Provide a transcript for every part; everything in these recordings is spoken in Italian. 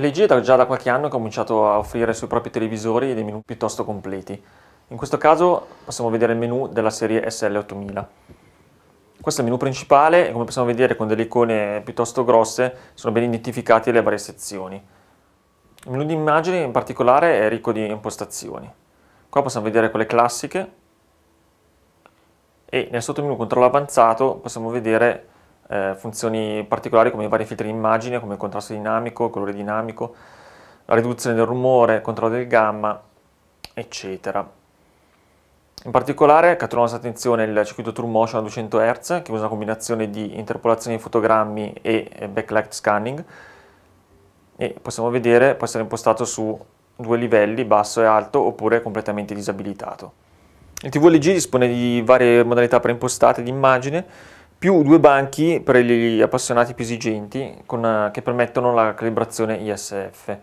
LG già da qualche anno ha cominciato a offrire sui propri televisori dei menu piuttosto completi. In questo caso possiamo vedere il menu della serie SL8000. Questo è il menu principale e come possiamo vedere con delle icone piuttosto grosse sono ben identificate le varie sezioni. Il menu di immagini in particolare è ricco di impostazioni. Qua possiamo vedere quelle classiche e nel sottomenu controllo avanzato possiamo vedere eh, funzioni particolari come i vari filtri di immagine, come il contrasto dinamico, il colore dinamico, la riduzione del rumore, il controllo del gamma, eccetera. In particolare cattura la nostra attenzione il circuito True Motion a 200 Hz, che usa una combinazione di interpolazione di fotogrammi e backlight scanning, e possiamo vedere può essere impostato su due livelli, basso e alto, oppure completamente disabilitato. Il TVLG dispone di varie modalità preimpostate di immagine, più due banchi per gli appassionati più esigenti con, eh, che permettono la calibrazione ISF.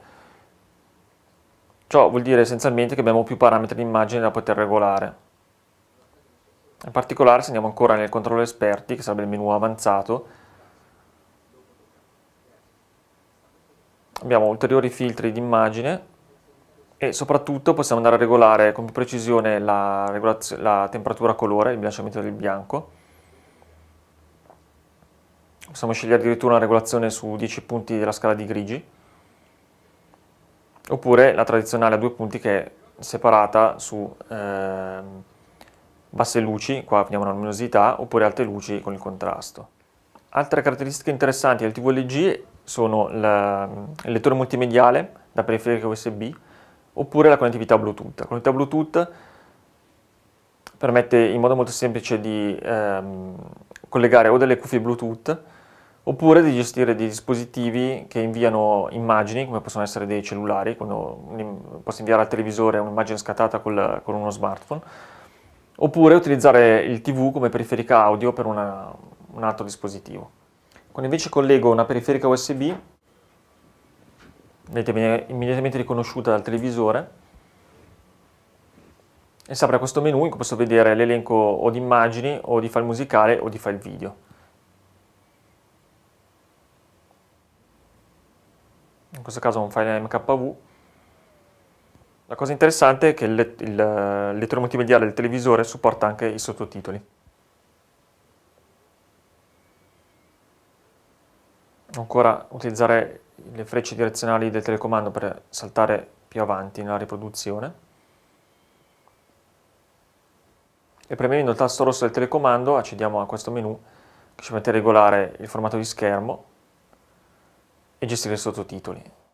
Ciò vuol dire essenzialmente che abbiamo più parametri di immagine da poter regolare. In particolare se andiamo ancora nel controllo esperti, che sarebbe il menu avanzato, abbiamo ulteriori filtri di immagine e soprattutto possiamo andare a regolare con più precisione la, la temperatura colore, il bilanciamento del bianco, possiamo scegliere addirittura una regolazione su 10 punti della scala di grigi, oppure la tradizionale a due punti che è separata su eh, basse luci, qua abbiamo una luminosità, oppure alte luci con il contrasto. Altre caratteristiche interessanti del TVLG sono la, il lettore multimediale da periferica USB oppure la connettività Bluetooth. La connettività Bluetooth permette in modo molto semplice di ehm, collegare o delle cuffie Bluetooth oppure di gestire dei dispositivi che inviano immagini, come possono essere dei cellulari, quando posso inviare al televisore un'immagine scattata col, con uno smartphone, oppure utilizzare il TV come periferica audio per una, un altro dispositivo. Quando invece collego una periferica USB, vedete viene immediatamente riconosciuta dal televisore, e si apre questo menu in cui posso vedere l'elenco o di immagini o di file musicale o di file video. in questo caso un file MKV. La cosa interessante è che il, eh, lettore multimediale del televisore supporta anche i sottotitoli. Ancora utilizzare le frecce direzionali del telecomando per saltare più avanti nella riproduzione. E premendo il tasto rosso del telecomando accediamo a questo menu che ci permette di regolare il formato di schermo e gestire sottotitoli.